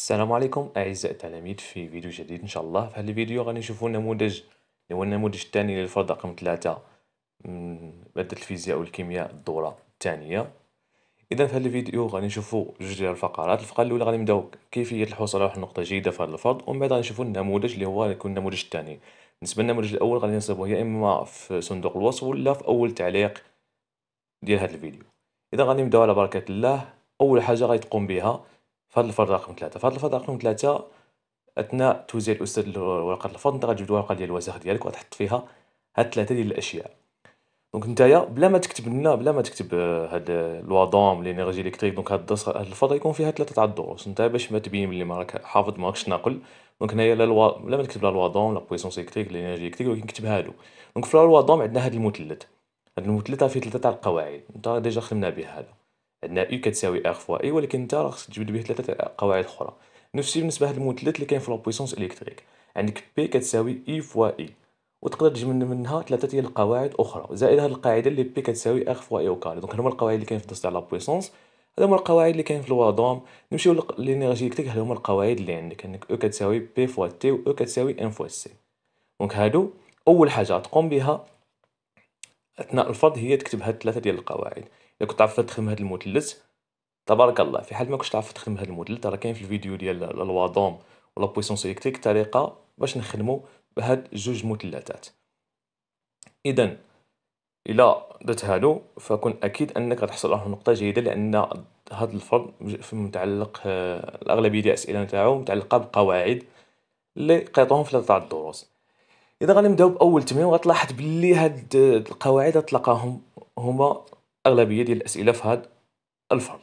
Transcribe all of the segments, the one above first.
السلام عليكم أعزائي التلاميذ في فيديو جديد إن شاء الله في هذا الفيديو غادي نشوفوا النموذج اللي هو النموذج الثاني للفرض رقم ثلاثة من مادة الفيزياء والكيمياء الدورة الثانية إذا في هذا الفيديو غادي نشوفوا جوج ديال الفقرات الفقرة الأولى غادي نبداو كيفية الحصول على واحد النقطة جيدة في هذا الفرض ومن بعد غنشوفوا النموذج اللي هو يكون النموذج الثاني بالنسبة للنموذج الأول غادي نصيبوه يا إما في صندوق الوصف ولا في أول تعليق ديال هذا الفيديو إذا غادي نبداو على بركة الله أول حاجة غادي تقوم بها فهاد الفرد رقم ثلاثة فهاد الفرد رقم ثلاثة اثناء توزيع الاستاذ الورقة الفضل انت غتجيب الورقه ديال الوثائق ديالك وغتحط فيها هاد ثلاثه ديال الاشياء دونك نتايا بلا ما تكتب لنا بلا ما تكتب آه، هاد دوم لينيرجي الكتريك دونك هاد الدرس هاد الفرد يكون فيها ثلاثه تاع الدروس نتايا باش ما تبين بلي ما راك حافظ ما راكش ناقل دونك هنايا لا الوا... بلا ما تكتب لا دوم لا بويسونس الكتريك لينيرجي الكتريك ولكن كتب هادو دونك في دوم عندنا هاد المثلث هاد المثلث فيه ثلاثه تاع القواعد نتا ديجا خدمنا به هذا عندنا إي كتساوي إر فوا إي ولكن أنت راه خصك تجبد به ثلاثة قواعد أخرى نفس الشيء بالنسبة لهاد المثلث اللي كاين في لابويسونس إلكتريك عندك بي كتساوي إي فوا إي وتقدر تجي منها ثلاثة ديال القواعد أخرى زائد هاد القاعدة اللي بي كتساوي إر فوا إي أو كار دونك هما القواعد اللي كاين في الدرس تاع لابويسونس هذا هما القواعد اللي كاين في الوادوم نمشيو للانرجي الكتريك هادو هما القواعد اللي عندك انك او e كتساوي بي فوا تي و او e كتساوي ان فوا سي دونك هادو اول حاجه تقوم بها اثناء الفرض هي تكتب هاد ثلاثه ديال القواعد إلا كنت عارف تخدم هاد المثلث تبارك الله في حال ما كنتش تعرف تخدم هاد المثلث راه كاين في الفيديو ديال الوادوم ولا بويسون الكتريك طريقه باش نخدمو بهاد جوج مثلثات اذا الا درت هادو فكن اكيد انك غتحصل على نقطه جيده لان هاد الفرض متعلق آه، الاغلبيه ديال الاسئله نتاعو متعلقه بقواعد اللي قيطوهم في ثلاثه الدروس اذا غنبداو باول تمرين وغتلاحظ بلي هاد القواعد غتلقاهم هما اغلبيه ديال الاسئله في هذا الفرد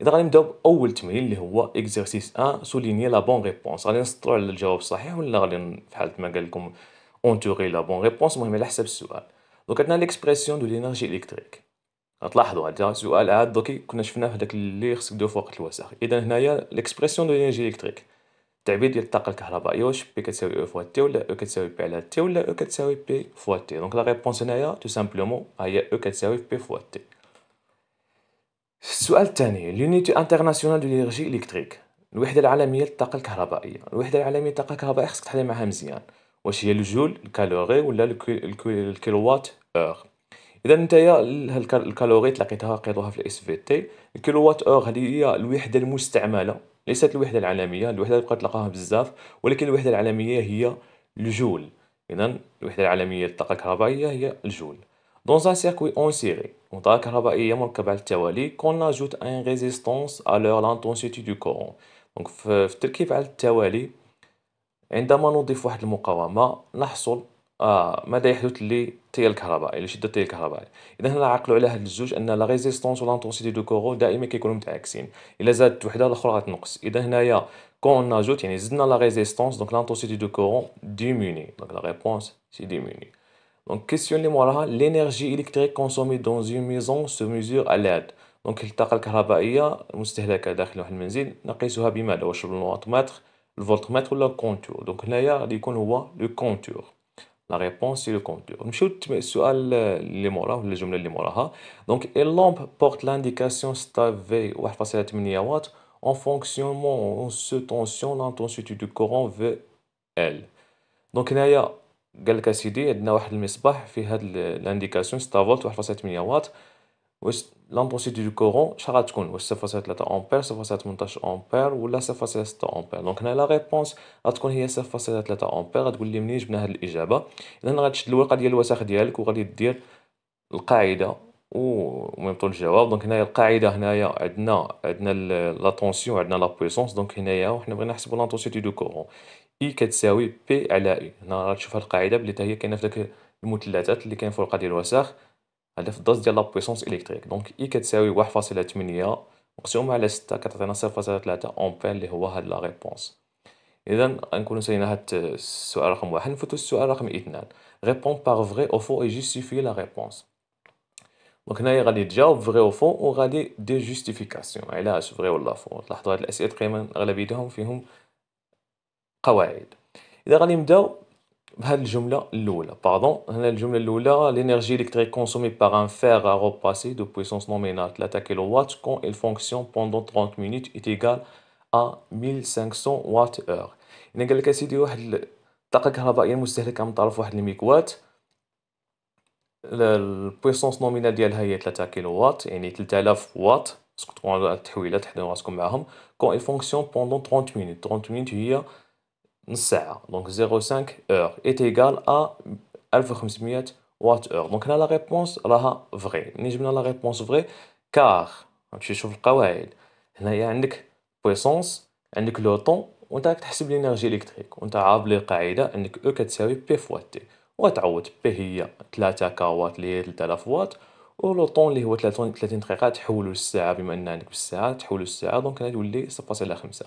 اذا غادي نبداو باول تمرين اللي هو اكزرسيس ان سوليني لا بون ريبونس غادي نسطرو على الجواب الصحيح ولا غادي بحال ما قال لكم اونتوري لا بون ريبونس المهم على حسب السؤال دونك عندنا ليكسبرسيون دو لينيرجي الكتريك غتلاحظوا هذا سؤال عاد دوكي كنا شفناه في داك اللي خصك دو فوق الوسخ اذا هنايا ليكسبرسيون دو لينيرجي الكتريك التعبير ديال الطاقه الكهربائيه واش بي كتساوي او e فوا تي ولا او e كتساوي بي على تي ولا او e كتساوي بي فوا تي دونك لا ريبونس هنايا تو سامبلومون هي او كتساوي بي فوا تي السؤال الثاني لونيتي انترناسيونال دو لينيرجي الكتريك الوحده العالميه للطاقه الكهربائيه الوحده العالميه للطاقه الكهربائيه خصك تحلي معها مزيان واش هي الجول الكالوري ولا الكيلووات اور اذا نتايا الكالوري تلاقيتها قيدوها في الاس في تي الكيلووات اور هذه هي الوحده المستعمله ليست الوحده العالميه الوحده اللي بقى تلقاها بزاف ولكن الوحده العالميه هي الجول اذا الوحده العالميه للطاقه الكهربائيه هي الجول دون ان سيركوي اون سيري on a مركبة على التوالي كون اجوت ان ريزيستونس à لانتونسيتي دو du دونك في التركيب على التوالي عندما نضيف واحد المقاومة نحصل اه ماذا يحدث للتيار الكهربائي للشده التيار الكهربائي اذا هنا عقلوا على هاد الزوج ان لا ريزيستونس لانتونسيتي دو كورون دائما كيكونوا متعاكسين الا زادت وحده الاخرى غتنقص اذا هنايا كون ناجوت يعني زدنا لا ريزيستونس دونك لانتونسيتي دو كورون ديموني دونك لا ريبونس سي ديموني دونك كيسيون اللي موراها لينيرجي الكتريك كونسومي دون اون ميزون سو ميزور على لاد دونك الطاقه الكهربائيه المستهلكه داخل واحد المنزل نقيسها بماذا واش بالنواط الفولتمتر ولا الكونتور دونك هنايا غادي يكون هو لو كونتور La réponse est le contenu. Je vais vous donner les mots-là. Donc, une lampe porte l'indication 6V, 1,7 mW en fonction de dans tension, l'intensité du courant VL. Donc, il y a quelques idées. Il y a une lampe l'indication 6V, 1,7 mW واش لامبوسيتي دو كورون شحال غتكون واش 0.3 امبير 0.18 امبير ولا 0.6 امبير دونك هنا لا ريبونس غتكون هي 0.3 امبير غتقول لي منين جبنا هاد الاجابه اذا غتشد الورقه ديال الوساخ ديالك وغادي دير القاعده وميم طون الجواب دونك هنايا القاعده هنايا عندنا عندنا لا طونسيون عندنا لا بويسونس دونك هنايا وحنا بغينا نحسبوا لانتونسيتي دو كورون اي كتساوي بي على اي هنا غتشوف هاد القاعده بلي حتى هي كاينه في داك المثلثات اللي كاين في الورقه ديال الوساخ هذا في الدوز ديال لابويسونس الكتريك دونك اي كتساوي 1.8 مقسومه على 6 كتعطينا 0.3 امبير اللي هو هاد لا ريبونس اذا غنكونو سالينا هاد السؤال رقم واحد نفوتو السؤال رقم اثنان ريبون باغ فغي او فو اي جيستيفي لا ريبونس دونك هنايا غادي تجاوب فغي او فو وغادي دي جيستيفيكاسيون علاش فغي ولا فو تلاحظوا هاد الاسئله تقريبا اغلبيتهم فيهم قواعد اذا غادي نبداو بهذه الجمله الاولى باردون هنا الجمله الاولى l'énergie électrique consommée par un fer à repasser de puissance nominale 3 kW quand il fonctionne pendant 30 minutes est égal à 1500 وات اور يعني قال لك أسيدي واحد الطاقة الكهربائية المستهلكة من طرف واحد الميكوات البويسونس نومينال ديالها هي 3 كيلووات يعني 3000 واط سكتوا التحويلات حنا راسكم معاهم كون il fonctionne pendant 30 minutes 30 minutes هي نص ساعة دونك زيرو سانك اور ايت ايكال ا ألف وخمسمية وات اور دونك هنا لا ريبونس راها فغي مني جبنا لا ريبونس فغي كار غتمشي تشوف القواعد هنايا عندك بويسونس عندك لو طون وانت راك تحسب لينيرجي الكتريك وانت عارف لي القاعده انك او كتساوي بي فوا تي وتعوض بي هي 3 كاوات اللي هي 3000 واط ولو طون اللي هو 30 30 دقيقه تحولو للساعه بما ان عندك بالساعه تحولو للساعه دونك هنا تولي خمسة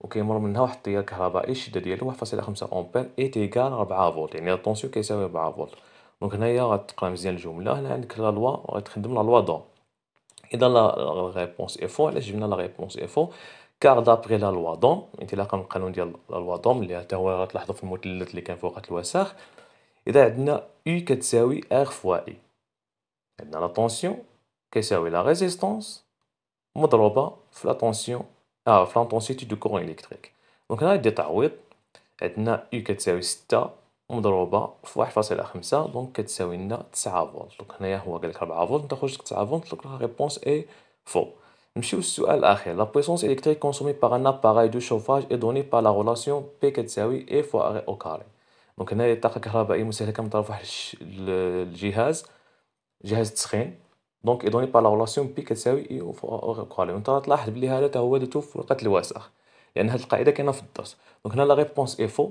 وكيمر منها واحد التيار كهربائي الشده ديالو واحد فاصله خمسة امبير اي تيكال ربعة فولت يعني الطونسيون كيساوي ربعة فولت دونك هنايا غتقرا مزيان الجمله هنا عندك لا لوا غتخدم لا لوا دو اذا لا ريبونس اي فو علاش جبنا لا ريبونس اي فو كار دابغي لا لوا دوم انطلاقا من القانون ديال لا لوا دوم اللي حتى هو غتلاحظوا في المثلث اللي كان فوق الوساخ اذا عندنا اي كتساوي ار فوا اي عندنا لا طونسيون كيساوي لا ريزيستونس مضروبه في لا طونسيون اه في لانتونسيتي دو كورون إلكتريك دونك هنا يدي تعويض عندنا يو كتساوي ستة مضروبة في واحد فاصلة خمسة دونك كتساوي لنا تسعة فولت دونك هنايا هو قالك ربعة فولت انت خرجت تسعة فولت دونك لا ريبونس اي فو نمشيو للسؤال الأخير لا بويسونس إلكتريك كونسومي باغ ان اباغاي دو شوفاج اي دوني با لا غولاسيون بي كتساوي اي فوا اغي او كاري دونك هنايا الطاقة الكهربائية مستهلكة من طرف واحد الجهاز جهاز التسخين دونك اي دوني با لا رولاسيون بي كتساوي اي او اوف كوالي وانت تلاحظ بلي هذا هو دو في القتل الواسخ لان يعني هاد القاعده كاينه في الدرس دونك هنا لا ريبونس اي فو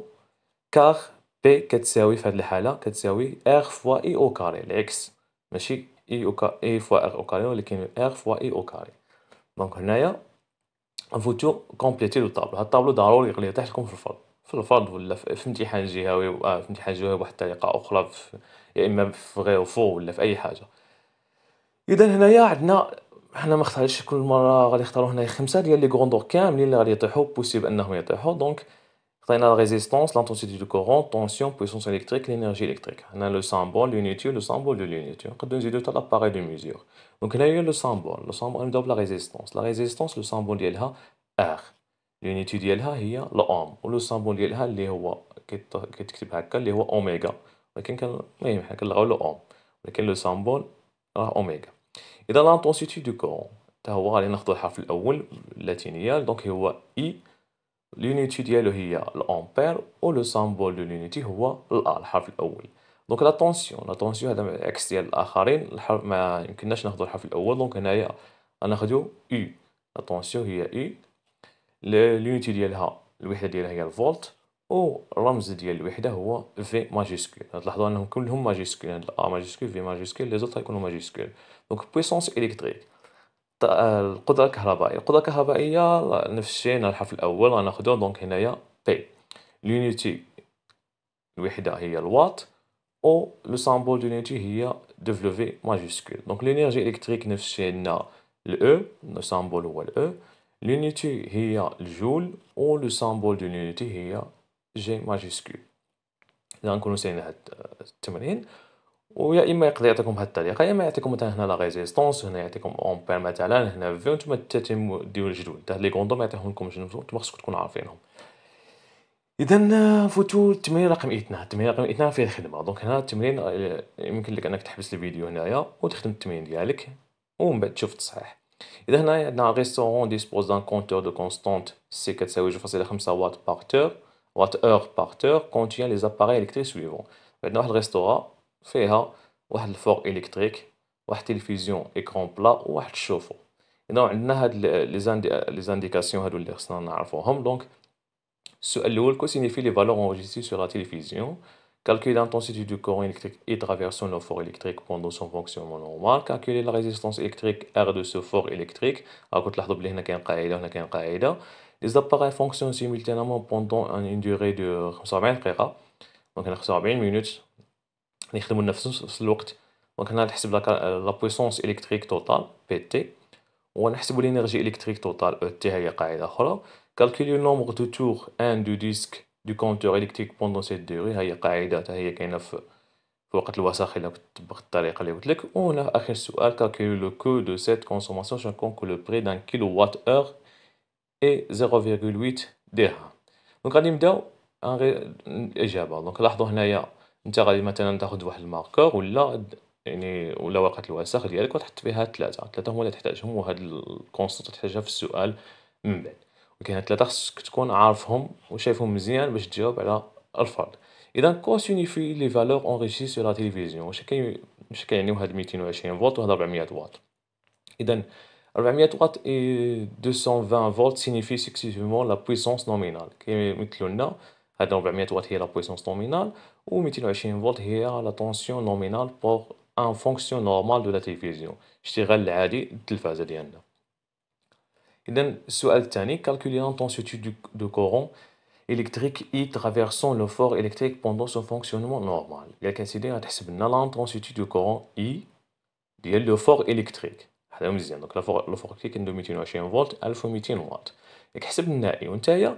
كار بي كتساوي في هاد الحاله كتساوي ار فوا اي او كاري العكس ماشي اي او كا اي فوا ار او كاري ولكن ار فوا اي او كاري دونك هنايا فوتو كومبليتي لو طابلو هاد الطابلو ضروري يغلي طيح لكم في الفرض في الفرض ولا في امتحان جهوي في امتحان جهوي بواحد آه، الطريقه اخرى يا اما في غير فو ولا في اي حاجه اذا هنايا عندنا حنا ما اختارش كل مره غادي يختاروا هنايا خمسه ديال لي غوندور كاملين اللي غادي يطيحوا بوسيبل انهم يطيحوا دونك خطينا لا ريزيستونس لانتونسيتي دو كورون طونسيون بويسونس الكتريك لينيرجي الكتريك هنا لو سامبول لونيتي لو سامبول دو لونيتي نقدر نزيدو حتى لاباري دو ميزور دونك هنايا لو سامبول لو سامبول نبداو بلا ريزيستونس لا ريزيستونس لو سامبول ديالها ار لونيتي ديالها هي الاوم ولو سامبول ديالها اللي هو كتكتب هكا اللي هو اوميغا ولكن كان المهم حنا كنلغاو لو اوم ولكن لو سامبول راه اوميغا اذا لانتونسيتي دو كورون حتى هو غادي ناخذ الحرف الاول اللاتينيه دونك هو اي لونيتي ديالو هي الامبير و لو سامبول دو لونيتي هو الا الحرف الاول دونك لا طونسيون لا طونسيون هذا عكس ديال الاخرين الحرف ما يمكنناش ناخذ الحرف الاول دونك هنايا غناخذو اي لا هي اي لونيتي ديالها الوحده ديالها هي الفولت ورمز ديال الوحده هو في ماجيسكول تلاحظوا انهم كلهم ماجيسكول ا ماجيسكول في ماجيسكول لي زوطر يكونوا ماجيسكول دونك بويسونس الكتريك القدره الكهربائيه القدره الكهربائيه نفس الشيء نلحق في الاول غناخذو دونك هنايا بي لونيتي الوحده هي الوات او لو سامبول دونيتي هي دبليو ماجيسكول دونك لينيرجي الكتريك نفس الشيء عندنا الاو لو سامبول هو الاو لونيتي e. هي الجول و لو سامبول دو لونيتي هي جي ماجيسكول اذا غنكونو سالين هاد التمرين ويا اما يقدر يعطيكم هاد الطريقه يا اما يعطيكم مثلا هنا لا ريزيستونس هنا يعطيكم اومبير مثلا هنا في وانتم تتم ديروا الجدول تاع لي غوندوم يعطيهم لكم نتوما خصكم تكونوا عارفينهم اذا آه، فوتو التمرين رقم اثنان التمرين رقم اثنان فيه الخدمه دونك هنا التمرين آه، يمكن لك انك تحبس الفيديو هنايا وتخدم التمرين ديالك ومن بعد تشوف التصحيح اذا هنا عندنا ريستورون ديسبوز دان كونتور دو كونستانت سي كتساوي خمسه واط باغ تور Watt-heure par heure contient les appareils électriques suivants. Maintenant, le restaurant fait un fort électrique, une télévision écran plat ou un chauffe-eau. Donc, on a les indications que nous Donc, ce que signifie les valeurs enregistrées sur la télévision calculer l'intensité du courant électrique et traversant le fort électrique pendant son fonctionnement normal, calculer la résistance électrique R de ce fort électrique, à les appareils fonctionnent simultanément pendant une durée de 50 minutes hein. donc 45 minutes n'est pas le même temps on va calculer euh, la puissance électrique totale pt on calcule l'énergie électrique totale et c'est une calculé calculer le nombre de tours n du disque du compteur électrique pendant cette durée haye قاعده calculé calculer le coût de cette consommation sachant que le prix d'un kilowatt اي 0.8 درهم دونك غادي نبداو الاجابه دونك لاحظوا هنايا انت غادي مثلا تاخذ واحد الماركور ولا يعني ولا ورقه الوساخ ديالك وتحط فيها ثلاثه ثلاثه هما اللي تحتاجهم وهاد الكونسط تحتاجها في السؤال من بعد ولكن هاد ثلاثه خصك تكون عارفهم وشايفهم مزيان باش تجاوب على الفرض اذا كو سونيفي لي فالور اونريشي سو لا تيليفزيون واش كاين واش كيعنيو هاد 220 فولت وهاد 400 واط اذا 400 watts et 220 volts signifient successivement la puissance nominale. Comme nous l'avons dit, est la puissance nominale ou 220 volts est la tension nominale pour une fonction normale de la télévision. Je le cas de la Et donc, Sous-titrage calculer l'intensité du courant électrique i traversant le fort électrique pendant son fonctionnement normal. Il y a l'intensité du courant i le fort électrique. حدا مزيان دونك لافوغ لافوغ كي ميتين وعشرين فولت ألف وميتين واط ياك حسب و نتايا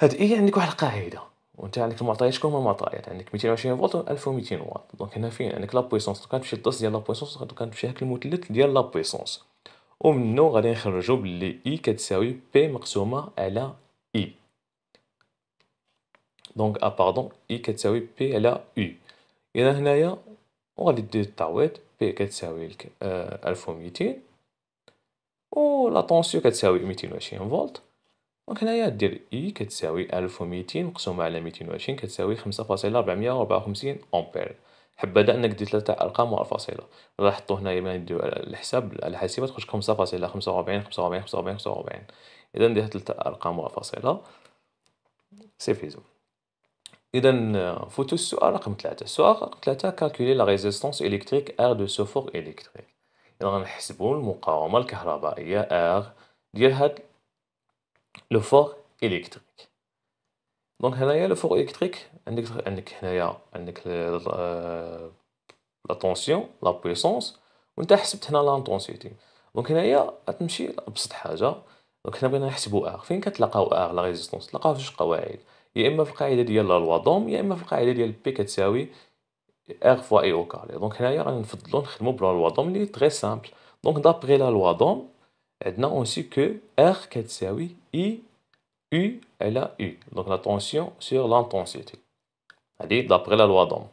هاد اي عندك واحد القاعده وانت عندك المعطيات شكون هما المعطيات عندك 220 فولت و 1200 واط دونك هنا فين عندك لابويسونس دونك غتمشي الضغط ديال لابويسونس دونك غتمشي هاك المثلث ديال لابويسونس و ومنو غادي نخرجو بلي اي كتساوي بي مقسومه على اي دونك ا باردون اي كتساوي بي على اي اذا هنايا وغادي دير التعويض بي كتساوي لك آه، ألف وميتين و لا طونسيون كتساوي ميتين وعشرين فولت دونك هنايا دير إي e كتساوي ألف وميتين مقسومة على ميتين وعشرين كتساوي خمسة فاصلة ربعمية وربعة وخمسين أمبير حبذا انك دير ثلاثه ارقام ورا فاصله غادي حطو هنايا ملي نديرو الحساب الحاسبه تخرج خمسة فاصله خمسة خمسة 45 45 45 45 اذا دير ثلاثه ارقام ورا فاصله سيفيزو اذا فوتو السؤال رقم ثلاثة السؤال رقم ثلاثة كالكولي لا ريزيستونس الكتريك ار دو سوفور الكتريك اذا غنحسبوا المقاومه الكهربائيه ار ديال هاد لو فور الكتريك دونك هنايا لو فور الكتريك عندك عندك هنايا عندك لا طونسيون لا بويسونس وانت حسبت هنا لانتونسيتي دونك هنايا غتمشي لابسط حاجه دونك حنا بغينا نحسبوا ار فين كتلقاو ار لا ريزيستونس تلقاو في جوج قواعد يا اما في القاعده ديال الوضم يا اما في القاعده ديال بي كتساوي ار فوا اي او هنايا نخدموا تري سامبل دونك دابري لا عندنا كتساوي I, U, elle a U. Donc la tension sur l'intensité. d'après la loi d'homme.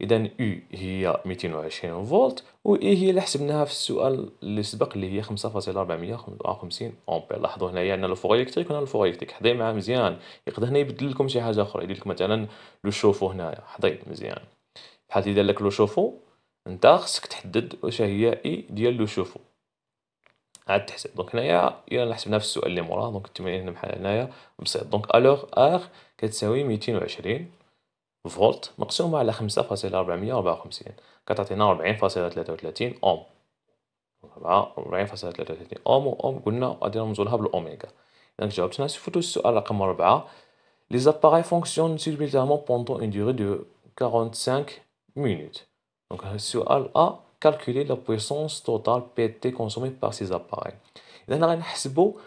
إذا U هي 220 فولت و E هي اللي حسبناها في السؤال اللي سبق اللي هي 5.454 أمبير لاحظوا هنايا عندنا الفوغ إلكتريك وهنا الفوغ إلكتريك حضي معاه مزيان يقدر هنا يبدل لكم شي حاجة أخرى يدير لكم مثلا لو شوفو هنايا حضي مزيان بحال اللي دار لك لو شوفو أنت خصك تحدد واش هي اي e ديال لو شوفو عاد تحسب دونك هنايا الا حسبناها في السؤال اللي موراه دونك هنا بحال هنايا بسيط دونك الوغ ار كتساوي 220 فولت مقسومة على خمسة فاصلة ربعمية ربعة وخمسين كتعطينا ربعين فاصلة تلاتة وثلاثين أوم ربعين فاصلة تلاتة وثلاثين أوم وأوم قلنا غادي لها بالأوميغا إذا جاوبتنا سيفوتو السؤال رقم ربعة لي زاباغاي فونكسيون سيلبيتامون بوندون اون ديغي دو سانك مينوت دونك السؤال أ كالكولي لا بويسونس توتال بي تي كونسومي باغ سي زاباغاي إذا غنحسبو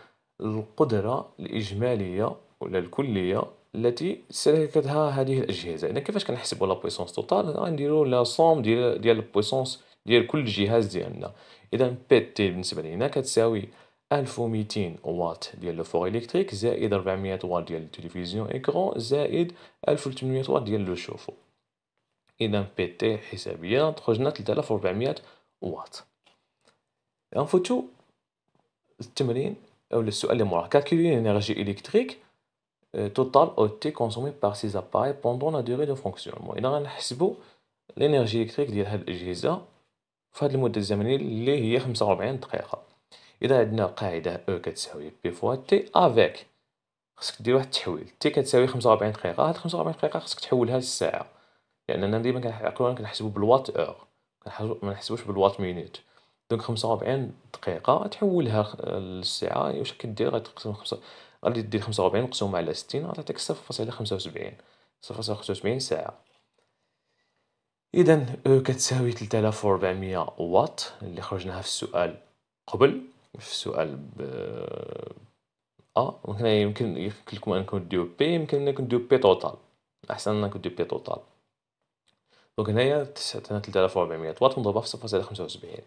القدرة الإجمالية ولا الكلية التي استهلكتها هذه الاجهزه اذا كيفاش كنحسبوا لا بويسونس توتال غنديروا لا سوم ديال ديال البويسونس ديال كل جهاز ديالنا اذا بي تي بالنسبه لينا كتساوي 1200 واط ديال لو فور الكتريك زائد 400 واط ديال التلفزيون ايكرون زائد 1800 واط ديال لو شوفو اذا بي تي حسابيا تخرجنا 3400 واط غنفوتو التمرين او السؤال اللي موراه كالكولي انرجي الكتريك Euh, total OT consommé par ces appareils pendant la durée de fonctionnement إذا غنحسبو الانرجي إلكتريك ديال هاد الأجهزة في هاد المدة الزمنية اللي هي خمسة وربعين دقيقة إذا عندنا قاعدة أو كتساوي بي فوا تي أفيك خصك دير واحد التحويل تي كتساوي خمسة وربعين دقيقة هاد خمسة وربعين دقيقة خصك تحولها للساعة لأننا ديما كنحاولوا كنحسبو بالوات أور منحسبوش بالوات مينيت دونك خمسة وربعين دقيقة تحولها للساعة واش كدير غتقسم خمسة غادي دير 45 مقسومة على 60 غتعطيك 0.75 0.75 ساعة إذا أو كتساوي 3400 واط اللي خرجناها في السؤال قبل في السؤال ب أ آه، وهنا هنايا يمكن لكم أنكم ديو بي يمكن أنكم ديو بي توتال أحسن أنكم ديو بي توتال دونك هنايا عندنا 3400 واط مضروبة في 0.75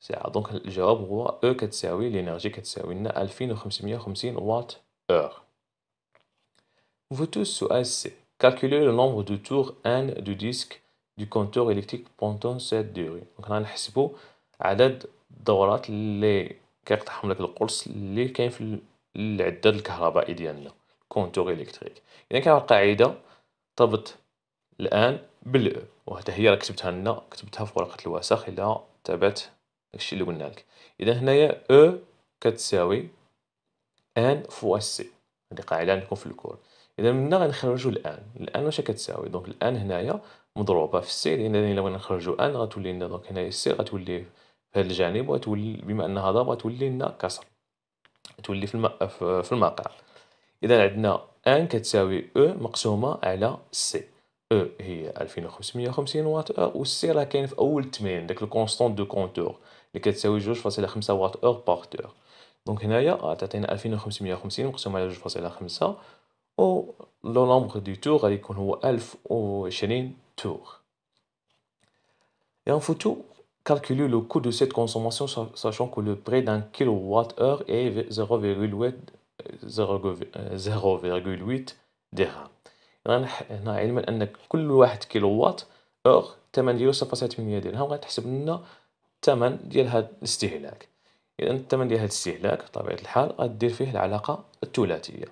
ساعة دونك الجواب هو او e كتساوي لينيرجي كتساوي لنا 2550 وات اور فوتو السؤال سي كالكولي لو نومبر دو تور ان دو ديسك دو كونتور الكتريك بونتون سات دوري دونك غنحسبو عدد الدورات اللي كيقتحم لك القرص اللي كاين في العداد الكهربائي ديالنا كونتور الكتريك اذا كاين القاعده طبت الان بالاو e. وهذا هي راه كتبتها لنا كتبتها في ورقه الوسخ الى تابعت داكشي اللي قلنا لك اذا هنايا او كتساوي ان فوا سي هذه قاعده عندكم في الكور اذا من هنا غنخرجوا الان الان واش كتساوي دونك الان هنايا مضروبه في السي لان الا بغينا نخرجوا ان غتولي لنا دونك هنايا السي غتولي في هذا الجانب وغتولي بما ان هذا غتولي لنا كسر تولي في, الم... في المقع اذا عندنا ان كتساوي او مقسومه على سي E هي 2550 وات اور والسي راه كاين في de التمرين داك الكونستون دو كونتور اللي كتساوي 2.5 وات اور باغ تور دونك هنايا تعطينا 2550 مقسوم على 2.5 و لو nombre دو تور غادي يكون هو 1020 تور Et en photo, calculez le coût de cette consommation, sachant que le prix d'un kWh est 0,8 dirhams. غنح هنا علما ان كل واحد كيلووات اور الثمن ديالو 0.8 درهم غتحسب لنا الثمن ديال هذا الاستهلاك اذا الثمن ديال هذا الاستهلاك بطبيعه الحال غدير فيه العلاقه الثلاثيه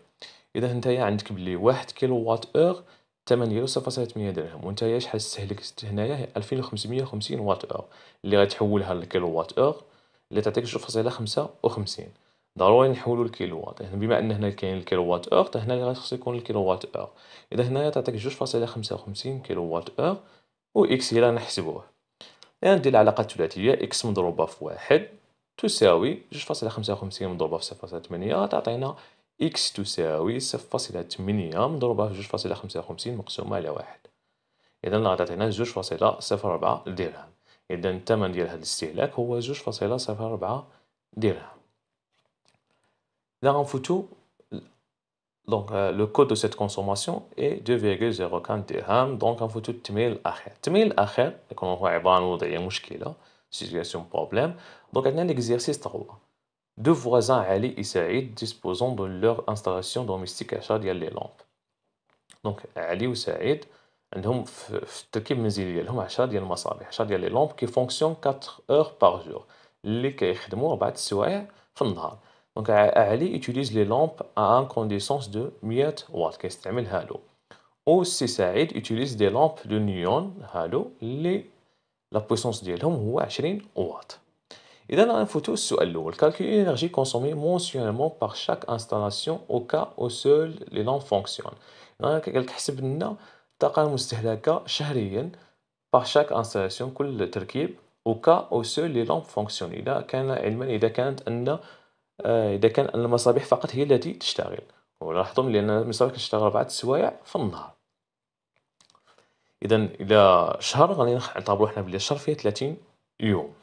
اذا نتايا عندك بلي واحد كيلووات اور الثمن ديالو 0.8 درهم نتايا شحال استهلكت هنايا هي 2550 واط اور اللي غتحولها لكيلووات اور اللي تعطيك 0.55 ضروري نحولو الكيلووات هنا بما ان هنا كاين الكيلووات اور هنا اللي خاص يكون الكيلووات اور اذا هنايا تعطيك جوج فاصلة خمسة كيلووات اور و اكس هي نحسبوه يعني ندير العلاقة الثلاثية اكس مضروبة في واحد تساوي جوج فاصلة خمسة مضروبة في صفر تمنية تعطينا اكس تساوي صفر تمنية مضروبة في جوج فاصلة خمسة مقسومة على واحد اذا غتعطينا جوج فاصلة صفر ربعة درهم اذا الثمن ديال هذا الاستهلاك هو جوج فاصلة صفر ربعة درهم Là, en photo, donc, euh, le coût de cette consommation est 2,04 dirham. Donc, en photo, 8000 akhir. 8000 akhir, يكون هو عبارة un وضعية مشكلة, situation problème. Donc, on a l'exercice 3. Deux voisins, Ali et Saïd, disposant de leur installation domestique à a les lampes. Donc, Ali et Saïd, عندهم في التركيب المنزلي ديالهم 10 ديال المصابيح 10 ديال Les lampes qui fonctionnent 4 اور بار جور اللي كيخدموا اربعه السوايع في النهار donc, Ali utilise les lampes à incandescence de 1000 watts. Ou, si Saïd utilise des lampes de Nyon, la puissance de l'homme est de 20 watts. Et là, on photo sur le calcul Calcule l'énergie consommée mensuellement par chaque installation au cas où seules les lampes fonctionnent. On a une photo le calcul de l'énergie consommée par chaque installation au cas où seules les lampes fonctionnent. آه، إذا كان المصابيح فقط هي التي تشتغل ولاحظوا لأن المصابيح تشتغل بعد السوايع في النهار إذا إلى شهر غادي نعتبروا حنا بلي الشهر فيه تلاتين يوم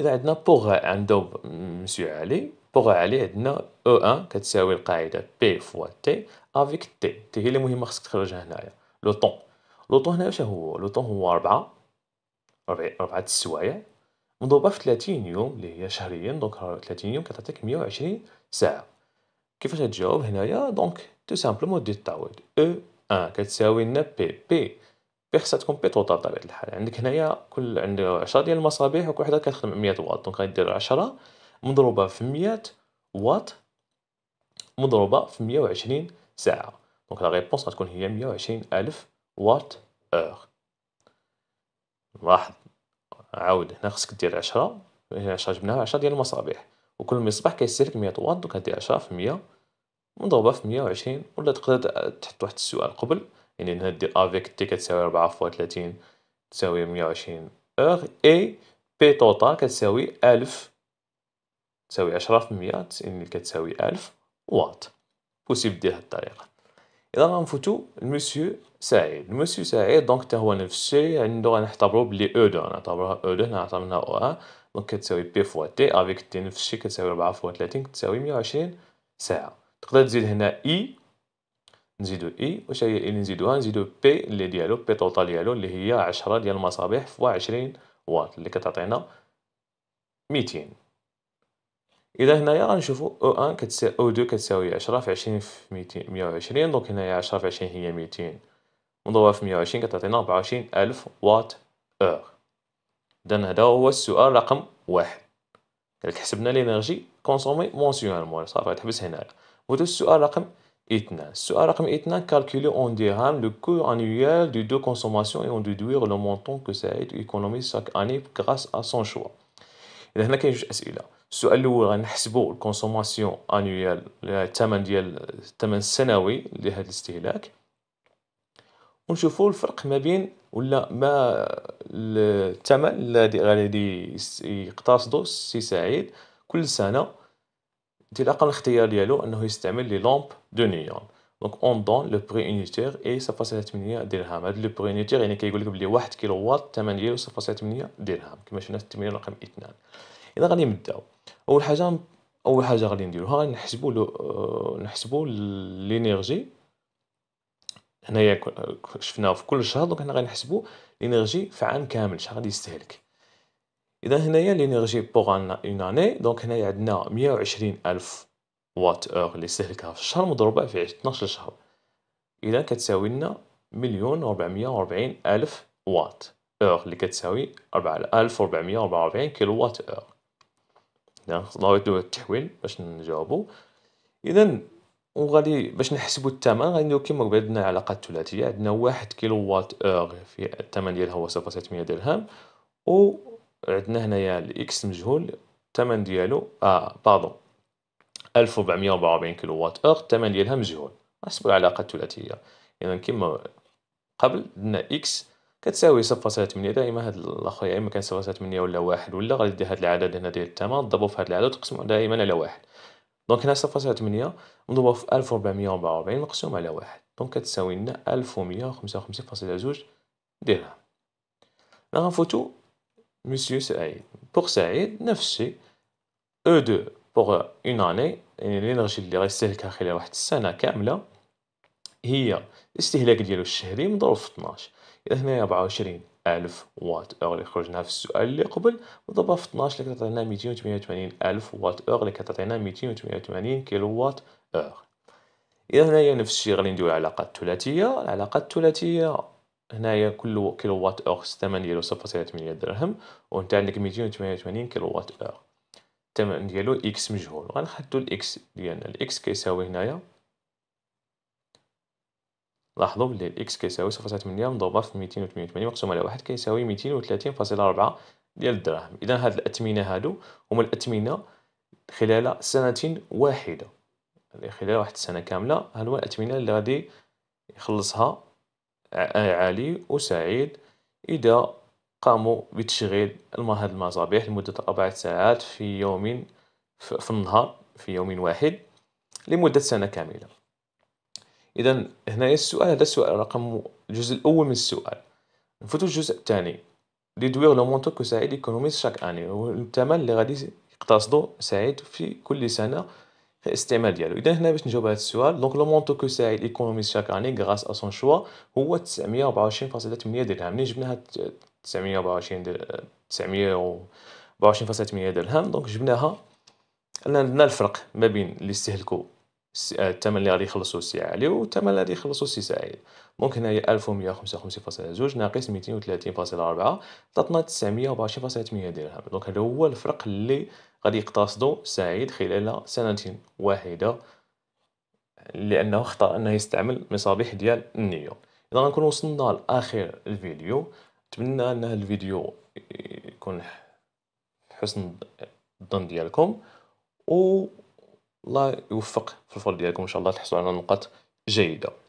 إذا عندنا بوغ عندو مسيو علي بوغ علي عندنا أو أن كتساوي القاعدة بي فوا تي أفيك تي تي هي اللي مهمة خصك تخرجها هنايا لو طون لو طون هنا واش هو لو طون هو ربعة ربعة السوايع مضوبه في 30 يوم اللي هي شهريا دونك 30 يوم كتعطيك 120 ساعه كيفاش تجاوب هنايا دونك تو سامبلومون دي التعويض او e ان كتساوي لنا بي بي بي خصها تكون بي توتال بطبيعه الحال عندك هنايا كل عند 10 ديال المصابيح وكل وحده كتخدم 100 واط دونك غدير 10 مضروبه في 100 واط مضروبه في 120 ساعه دونك لا ريبونس غتكون هي 120 الف واط اور لاحظ عاود هنا خصك دير 10 10 جبناها 10 ديال المصابيح وكل مصباح كيستهلك 100 واط دوك هادي 10 في 100 مضروبه في 120 ولا تقدر تحط واحد السؤال قبل يعني هنا دير افيك تي كتساوي 4 فوا 30 تساوي 120 اور اي بي توتال كتساوي 1000 تساوي 10% يعني كتساوي 1000 واط بوسيبل دير هاد الطريقه اذا غنفوتو لمسيو سعيد المسيو سعيد دونك حتى هو نفس الشيء عندو غنعتبرو بلي او دو نعتبروها او دو هنا عطا او ا دونك كتساوي بي فوا تي افيك تي نفس الشيء كتساوي 4 فوا 30 كتساوي 120 ساعه تقدر تزيد هنا اي e، نزيدو اي e. واش هي اي e اللي نزيدوها نزيدو بي اللي ديالو بي توتال ديالو اللي هي 10 ديال المصابيح فوا 20 واط اللي كتعطينا 200 اذا هنايا غنشوفو او ان كتساوي او دو كتساوي عشرة في عشرين في ميتين و عشرين دونك هنايا عشرة في عشرين هي ميتين مضروبة في ميه عشرين كتعطينا ربعة عشرين ألف وات أور إذن هدا هو السؤال رقم واحد قالك حسبنا لينيرجي كونسومي مونسيونالمون صافي غتحبس هنايا ودوز السؤال رقم اثنان السؤال رقم اثنان كالكولي اون ديرهام لو كو انيوال دو دو كونسوماسيون اي اون ديدوير لو مونطون كو سايت ايكونومي ساك اني غراس ا سون شوا إذا هنا كاين جوج أسئلة السؤال الاول غنحسبوا الكونسوماسيون انويال الثمن ديال الثمن السنوي لهذا الاستهلاك ونشوفوا الفرق ما بين ولا ما الثمن الذي غادي يقتصدو السي سعيد كل سنه ديال الاقل اختيار ديالو انه يستعمل لي لامب دو نيون دونك اون دون لو بري اونيتير اي 0.8 درهم هذا لو بري اونيتير يعني كيقول لك بلي 1 واط الثمن ديالو 0.8 درهم كما شفنا في التمرين رقم 2 اذا غادي نبداو اول حاجه اول حاجه غادي نديروها نحسبوا لو آه، نحسبوا لينيرجي هنايا شفناه في كل شهر دونك حنا غنحسبوا لينيرجي في عام كامل شحال غادي يستهلك اذا هنايا لينيرجي بوغ اون اني دونك هنايا عندنا 120 الف وات اور اللي استهلكها في الشهر مضروبه في 12 شهر اذا كتساوي لنا مليون و 440 الف وات اور اللي كتساوي 4444 كيلو وات اور ضروري يعني نديرو التحويل باش نجاوبو إذا وغادي باش نحسبو الثمن غادي نديرو كيما قبل عندنا العلاقة الثلاثية عندنا واحد كيلووات أوغ في الثمن ديالها هو صفر ستمية درهم و عندنا هنايا الإكس مجهول الثمن ديالو آه باردون ألف كيلو وربعة وأربعين أوغ الثمن ديالها مجهول نحسبو العلاقة الثلاثية إذا كيما قبل عندنا إكس كتساوي صفر سالة تمنية دائما هاد الاخر يا اما كان صفر سالة تمنية ولا واحد ولا غادي دير هاد العدد هنا ديال الثمن ضربو في هاد العدد وتقسمو دائما على واحد دونك هنا صفر سالة تمنية مضروبة في ألف وربعمية وربعة وأربعين مقسوم على واحد دونك كتساوي لنا ألف ومية وخمسة وخمسين فاصلة زوج درهم غنفوتو مسيو سعيد بوغ سعيد نفس الشيء او دو بوغ اون اني يعني الانرجي اللي غيستهلكها خلال واحد السنة كاملة هي الاستهلاك ديالو الشهري مضروب في 12 إذا هنا 24 ألف وات أغلى خرجناها في السؤال اللي قبل وضربها في 12 اللي كتعطينا 288 ألف وات أغلى كتعطينا 288 كيلو وات أغلى إذا هنايا نفس الشيء غادي نديرو العلاقات الثلاثية العلاقات الثلاثية هنايا كل كيلو وات أغ الثمن ديالو صفر سبعة ثمانية درهم وأنت عندك ميتين وثمانية وثمانين كيلو وات أغ الثمن ديالو إكس مجهول غنحدو الإكس ديالنا الإكس كيساوي هنايا لاحظوا بلي الإكس كيساوي صفر مضروبه مضوبة في ميتين وثمانية مقسومة على واحد كيساوي ميتين فاصلة ديال الدراهم إذا هاد الأثمنة هادو هما الأثمنة خلال سنة واحدة يعني خلال واحد السنة كاملة هادو الأثمنة اللي غادي يخلصها علي وسعيد إذا قاموا بتشغيل هاد المصابيح لمدة 4 ساعات في يوم في النهار في يوم واحد لمدة سنة كاملة اذا هنا السؤال هذا السؤال رقم الجزء الاول من السؤال نفوتو الجزء الثاني ديدوير لو مونتو كو سعيد ايكونوميز شاك اني هو الثمن اللي غادي يقتصدو سعيد في كل سنه في الاستعمال ديالو اذا هنا باش نجاوب هذا السؤال دونك لو مونتو كو سعيد ايكونوميز شاك اني غراس ا سون شوا هو 924.8 درهم منين تسعمية وربعة 924 درهم 924.8 درهم دونك جبناها لان الفرق ما بين اللي استهلكوا آه، الثمن اللي غادي يخلصو السي علي والثمن اللي غادي يخلصو السي سعيد ممكن هنايا 1155.2 ناقص 230.4 فاصلة 924.8 درهم دونك هذا هو الفرق اللي غادي يقتصدو سعيد خلال سنتين واحدة لأنه اختار أنه يستعمل مصابيح ديال النيو إذا غنكون وصلنا لآخر الفيديو نتمنى أن الفيديو يكون حسن الظن ديالكم و الله يوفق في الفرد ديالكم ان شاء الله تحصلوا على نقاط جيده